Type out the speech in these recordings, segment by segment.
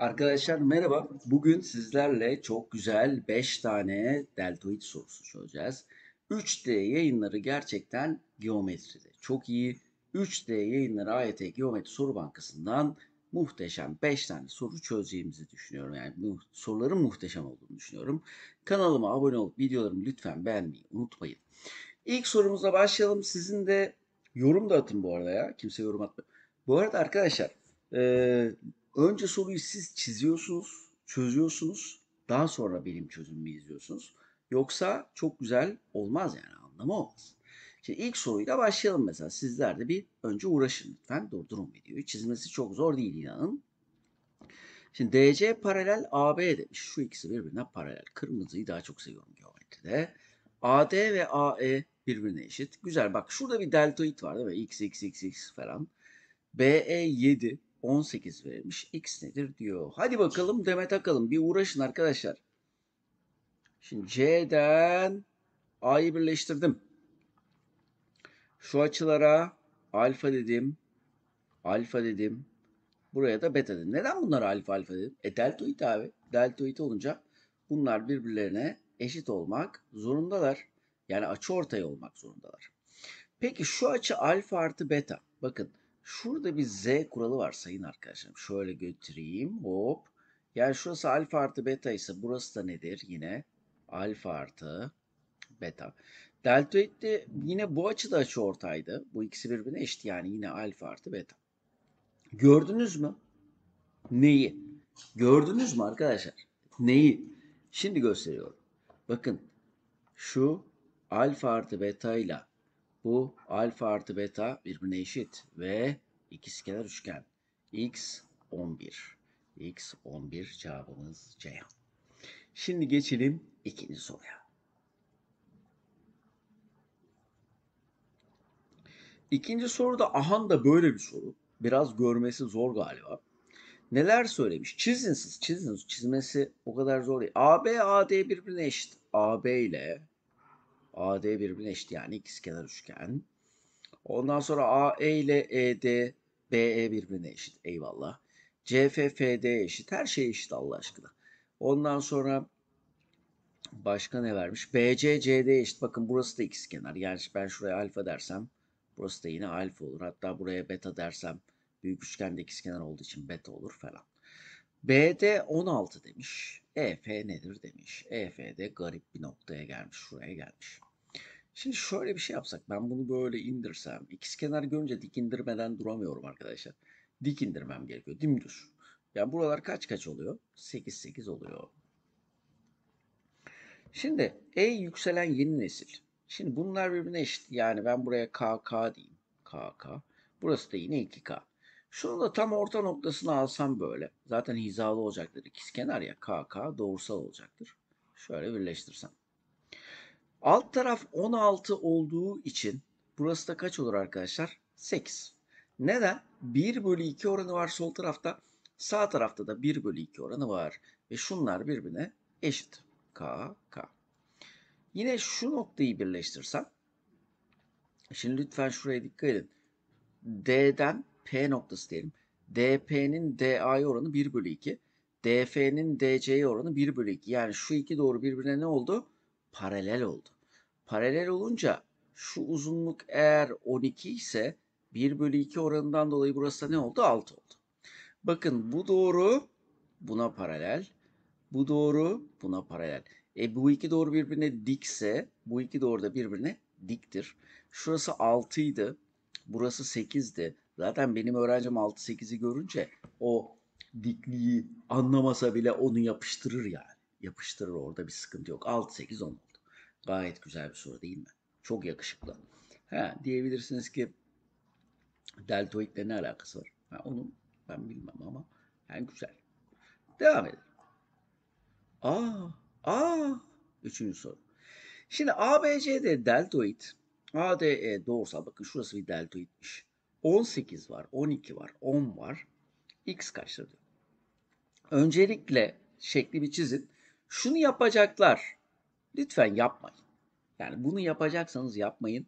Arkadaşlar merhaba. Bugün sizlerle çok güzel 5 tane deltoid sorusu çözeceğiz. 3D yayınları gerçekten geometride çok iyi. 3D yayınları AYT Geometri Soru Bankası'ndan muhteşem 5 tane soru çözeceğimizi düşünüyorum. Yani bu soruların muhteşem olduğunu düşünüyorum. Kanalıma abone olup videolarımı lütfen beğenmeyi unutmayın. İlk sorumuzla başlayalım. Sizin de yorum da atın bu arada ya. Kimse yorum atmıyor. Bu arada arkadaşlar e, önce soruyu siz çiziyorsunuz, çözüyorsunuz. Daha sonra benim çözümümü izliyorsunuz. Yoksa çok güzel olmaz yani anlamı olmaz. Şimdi ilk soruyla başlayalım mesela. Sizler de bir önce uğraşın lütfen. Durdurun videoyu. Çizmesi çok zor değil inanın. Şimdi DC paralel AB demiş. Şu ikisi birbirine paralel. Kırmızıyı daha çok seviyorum geometride. AD ve AE birbirine eşit. Güzel bak şurada bir deltoid var değil mi? X, X, X, X falan. BE 7. 18 verilmiş. X nedir diyor. Hadi bakalım Demet akalım Bir uğraşın arkadaşlar. Şimdi C'den A'yı birleştirdim. Şu açılara alfa dedim. Alfa dedim. Buraya da beta dedim. Neden bunlara alfa alfa dedim? E deltoid abi. Deltoid olunca bunlar birbirlerine eşit olmak zorundalar. Yani açı ortaya olmak zorundalar. Peki şu açı alfa artı beta. Bakın Şurada bir z kuralı var sayın arkadaşlarım. Şöyle götüreyim. Hop. Yani şurası alfa artı beta ise burası da nedir? Yine alfa artı beta. Deltoid de yine bu açıda açı ortaydı. Bu ikisi birbirine eşit yani yine alfa artı beta. Gördünüz mü? Neyi? Gördünüz mü arkadaşlar? Neyi? Şimdi gösteriyorum. Bakın şu alfa artı beta ile bu alfa artı beta birbirine eşit ve ikizkenar üçgen. X 11. X 11 cevabımız C. Şimdi geçelim ikinci soruya. İkinci soruda ahan da böyle bir soru. Biraz görmesi zor galiba. Neler söylemiş? Çizin siz, çizin. Çizmesi o kadar zor değil. AB, AD birbirine eşit. AB ile AD birbirine eşit yani ikizkenar üçgen. Ondan sonra AE ile ED, BE birbirine eşit. Eyvallah. CF, FD eşit. Her şey eşit Allah aşkına. Ondan sonra başka ne vermiş? BC, CD eşit. Bakın burası da ikizkenar. Yani ben şuraya alfa dersem burası da yine alfa olur. Hatta buraya beta dersem büyük üçgende ikizkenar olduğu için beta olur falan. BD 16 demiş. EF nedir demiş. EF de garip bir noktaya gelmiş. Şuraya gelmiş. Şimdi şöyle bir şey yapsak. Ben bunu böyle indirsem. ikiz kenar görünce dik indirmeden duramıyorum arkadaşlar. Dik indirmem gerekiyor. Dimdüz. Yani buralar kaç kaç oluyor? 8 8 oluyor. Şimdi E yükselen yeni nesil. Şimdi bunlar birbirine eşit. Yani ben buraya KK diyeyim. KK. Burası da yine 2K. Şunu da tam orta noktasına alsam böyle. Zaten hizalı olacaktır. İkiz kenar ya KK doğrusal olacaktır. Şöyle birleştirsem. Alt taraf 16 olduğu için burası da kaç olur arkadaşlar? 8. Neden? 1 bölü 2 oranı var sol tarafta. Sağ tarafta da 1 bölü 2 oranı var. Ve şunlar birbirine eşit. K, K. Yine şu noktayı birleştirsem. Şimdi lütfen şuraya dikkat edin. D'den P noktası diyelim. DP'nin DA'ya oranı 1 bölü 2. DF'nin DC'ye oranı 1 bölü 2. Yani şu iki doğru birbirine ne oldu? Paralel oldu. Paralel olunca şu uzunluk eğer 12 ise 1 bölü 2 oranından dolayı burası da ne oldu? 6 oldu. Bakın bu doğru buna paralel. Bu doğru buna paralel. E bu iki doğru birbirine dikse bu iki doğru da birbirine diktir. Şurası 6 idi. Burası 8'di. Zaten benim öğrencim 6-8'i görünce o dikliği anlamasa bile onu yapıştırır yani. Yapıştırır orada bir sıkıntı yok. 6-8-10 oldu. Gayet güzel bir soru değil mi? Çok yakışıklı. Ha, diyebilirsiniz ki deltoidle ne alakası var? Ha, onu ben bilmem ama en güzel. Devam edelim. Aa, aa. Üçüncü soru. Şimdi ABC'de deltoid, ADE doğrusal. Bakın şurası bir deltoidmiş. 18 var, 12 var, 10 var. X kaçtır diyor. Öncelikle şekli bir çizin. Şunu yapacaklar. Lütfen yapmayın. Yani bunu yapacaksanız yapmayın.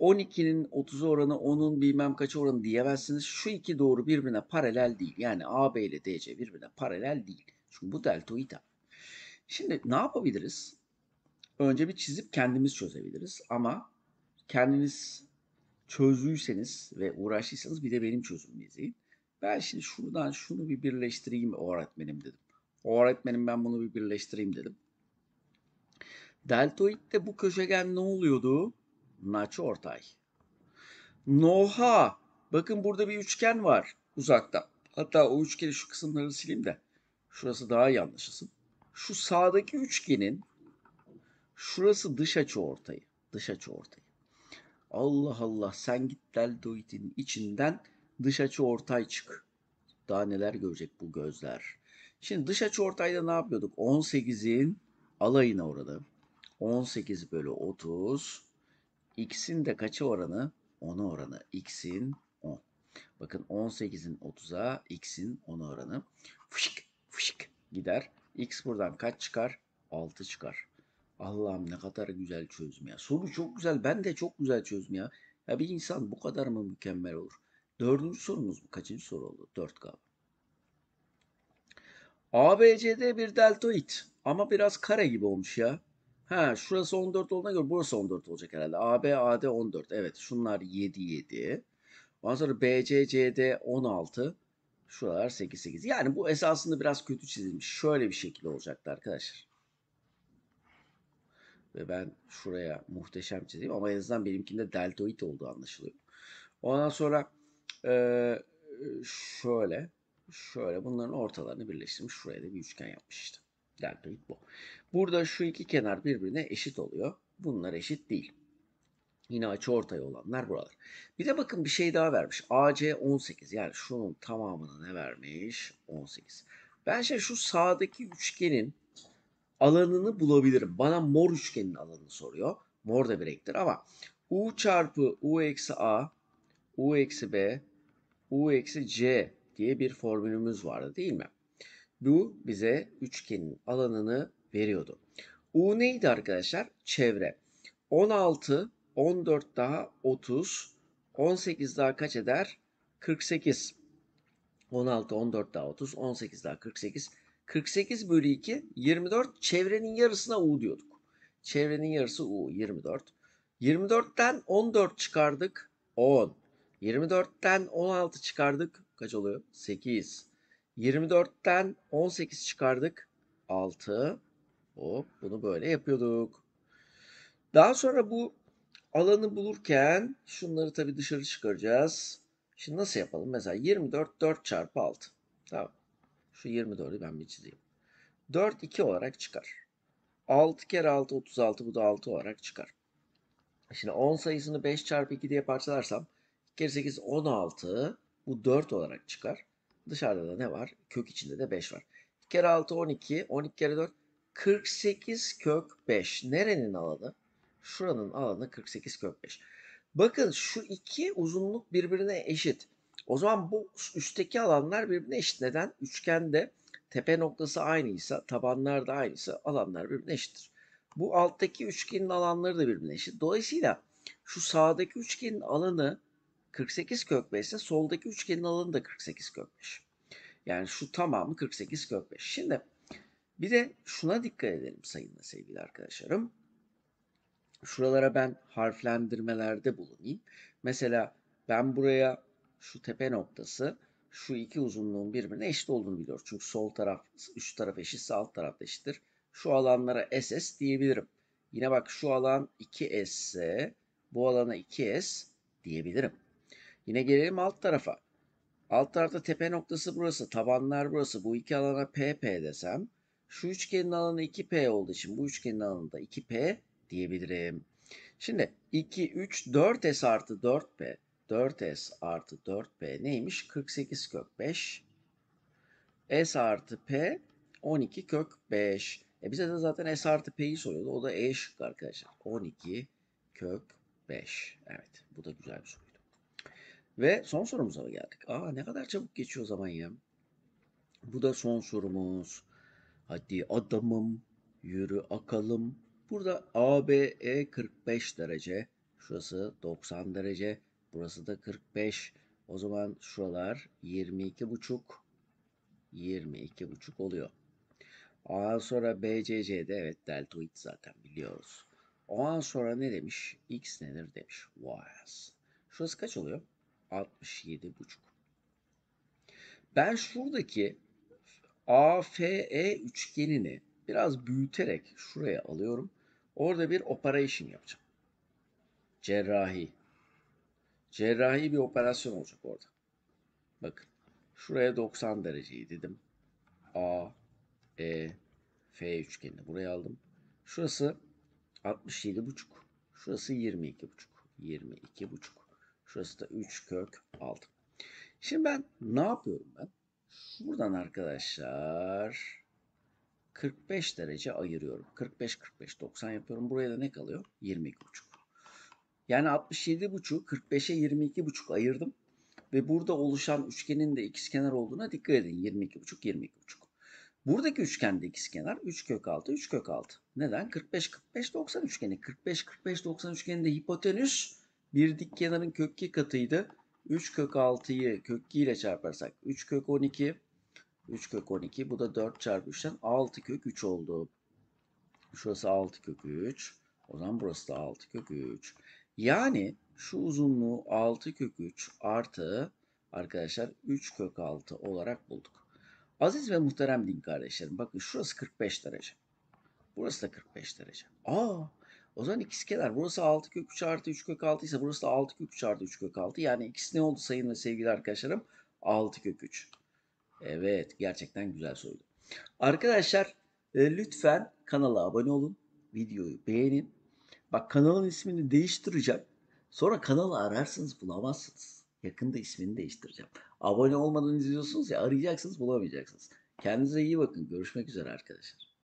12'nin 30 oranı 10'un bilmem kaç oranı diyemezsiniz. Şu iki doğru birbirine paralel değil. Yani AB ile DC birbirine paralel değil. Çünkü bu deltoida. Şimdi ne yapabiliriz? Önce bir çizip kendimiz çözebiliriz ama kendiniz çözdüyseniz ve uğraştıysanız bir de benim çözümümü izleyin. Ben şimdi şuradan şunu bir birleştireyim öğretmenim dedim. O öğretmenim ben bunu bir birleştireyim dedim. Deltoid'de bu köşegen ne oluyordu? Naçı ortay. Noha. Bakın burada bir üçgen var uzakta. Hatta o üçgeni şu kısımları sileyim de. Şurası daha iyi anlaşılsın. Şu sağdaki üçgenin şurası dış açı ortayı. Dış açı ortayı. Allah Allah sen git deltoidin içinden dış açı ortay çık. Daha neler görecek bu gözler. Şimdi dış açı ortayda ne yapıyorduk? 18'in alayına oradı. 18 bölü 30. X'in de kaçı oranı? 10'a oranı. X'in 10. Bakın 18'in 30'a x'in 10 oranı. Fışık fışık gider. X buradan kaç çıkar? 6 çıkar. Allah'ım ne kadar güzel çözüm ya. Soru çok güzel. Ben de çok güzel çözüm ya. Ya bir insan bu kadar mı mükemmel olur? Dördüncü sorumuz mu Kaçıncı soru oldu? Dört galiba. ABCD bir deltoid. Ama biraz kare gibi olmuş ya. Ha şurası 14 olduğuna göre burası 14 olacak herhalde. AB, AD 14. Evet şunlar 7, 7. Ondan sonra BC, CD 16. Şuralar 8, 8. Yani bu esasında biraz kötü çizilmiş. Şöyle bir şekilde olacaktı arkadaşlar. Ve ben şuraya muhteşem çizeyim ama en azından benimkinde deltoid olduğu anlaşılıyor. Ondan sonra e, şöyle şöyle bunların ortalarını birleştirmiş. Şuraya da bir üçgen yapmış işte. Deltoid bu. Burada şu iki kenar birbirine eşit oluyor. Bunlar eşit değil. Yine açı ortaya olanlar buralar. Bir de bakın bir şey daha vermiş. AC 18 yani şunun tamamını ne vermiş? 18. Ben şey şu sağdaki üçgenin alanını bulabilirim. Bana mor üçgenin alanını soruyor. Mor da bir renktir ama u çarpı u eksi a, u eksi b, u eksi c diye bir formülümüz vardı değil mi? Bu bize üçgenin alanını veriyordu. U neydi arkadaşlar? Çevre. 16, 14 daha 30, 18 daha kaç eder? 48. 16, 14 daha 30, 18 daha 48. 48 bölü 2 24 çevrenin yarısına U diyorduk. Çevrenin yarısı U 24. 24'ten 14 çıkardık 10. 24'ten 16 çıkardık kaç oluyor? 8. 24'ten 18 çıkardık 6. Hop bunu böyle yapıyorduk. Daha sonra bu alanı bulurken şunları tabii dışarı çıkaracağız. Şimdi nasıl yapalım? Mesela 24 4 çarpı 6. Tamam. Şu 24'ü ben bir çizeyim. 4 2 olarak çıkar. 6 kere 6 36 bu da 6 olarak çıkar. Şimdi 10 sayısını 5 çarpı 2 diye parçalarsam 2 kere 8 16 bu 4 olarak çıkar. Dışarıda da ne var? Kök içinde de 5 var. 2 kere 6 12 12 kere 4 48 kök 5. Nerenin alanı? Şuranın alanı 48 kök 5. Bakın şu iki uzunluk birbirine eşit. O zaman bu üstteki alanlar birbirine eşit. Neden? Üçgende tepe noktası aynıysa, tabanlar da aynıysa alanlar birbirine eşittir. Bu alttaki üçgenin alanları da birbirine eşit. Dolayısıyla şu sağdaki üçgenin alanı 48 kök 5 ise soldaki üçgenin alanı da 48 kök 5. Yani şu tamamı 48 kök 5. Şimdi bir de şuna dikkat edelim sayınla sevgili arkadaşlarım. Şuralara ben harflendirmelerde bulunayım. Mesela ben buraya şu tepe noktası şu iki uzunluğun birbirine eşit olduğunu biliyoruz. Çünkü sol taraf üst taraf eşitse alt taraf eşittir. Şu alanlara SS diyebilirim. Yine bak şu alan 2S ise bu alana 2S diyebilirim. Yine gelelim alt tarafa. Alt tarafta tepe noktası burası, tabanlar burası. Bu iki alana PP desem, şu üçgenin alanı 2P olduğu için bu üçgenin alanı da 2P diyebilirim. Şimdi 2, 3, 4S artı 4P 4S artı 4P neymiş? 48 kök 5. S artı P 12 kök 5. E bize de zaten S artı P'yi soruyordu. O da E şıkkı arkadaşlar. 12 kök 5. Evet bu da güzel bir soruydu. Ve son sorumuza mı geldik? Aa ne kadar çabuk geçiyor zaman ya. Bu da son sorumuz. Hadi adamım yürü akalım. Burada ABE e 45 derece. Şurası 90 derece. Burası da 45. O zaman şuralar 22.5, 22.5 22 buçuk oluyor. Ondan sonra BCC'de evet deltoid zaten biliyoruz. Ondan sonra ne demiş? X nedir demiş. Was. Şurası kaç oluyor? 67.5. Ben şuradaki AFE üçgenini biraz büyüterek şuraya alıyorum. Orada bir operation yapacağım. Cerrahi Cerrahi bir operasyon olacak orada. Bakın. Şuraya 90 dereceyi dedim. A, E, F üçgenini buraya aldım. Şurası 67,5. Şurası 22,5. 22,5. Şurası da 3 kök 6. Şimdi ben ne yapıyorum ben? Şuradan arkadaşlar 45 derece ayırıyorum. 45 45 90 yapıyorum. Buraya da ne kalıyor? 22,5. Yani 67,5 45'e 22,5 ayırdım. Ve burada oluşan üçgenin de ikizkenar olduğuna dikkat edin. 22,5 22,5. Buradaki üçgende ikizkenar 3 kök 6 3 kök 6. Neden? 45 45 90 üçgeni. 45 45 90 üçgeninde hipotenüs bir dik kenarın kök 2 katıydı. 3 kök 6'yı 2 ile çarparsak 3 kök 12 3 kök 12 bu da 4 çarpı 3'ten 6 kök 3 oldu. Şurası 6 kök 3. O zaman burası da 6 kök 3. Yani şu uzunluğu 6 kök 3 artı arkadaşlar 3 kök 6 olarak bulduk. Aziz ve muhterem din kardeşlerim bakın şurası 45 derece. Burası da 45 derece. Aa o zaman ikisi kenar. Burası 6 kök 3 artı 3 kök 6 ise burası da 6 kök 3 artı 3 kök 6. Yani ikisi ne oldu sayın ve sevgili arkadaşlarım? 6 kök 3. Evet gerçekten güzel soydu. Arkadaşlar e, lütfen kanala abone olun. Videoyu beğenin Bak kanalın ismini değiştireceğim. Sonra kanalı ararsınız bulamazsınız. Yakında ismini değiştireceğim. Abone olmadan izliyorsunuz ya arayacaksınız bulamayacaksınız. Kendinize iyi bakın. Görüşmek üzere arkadaşlar.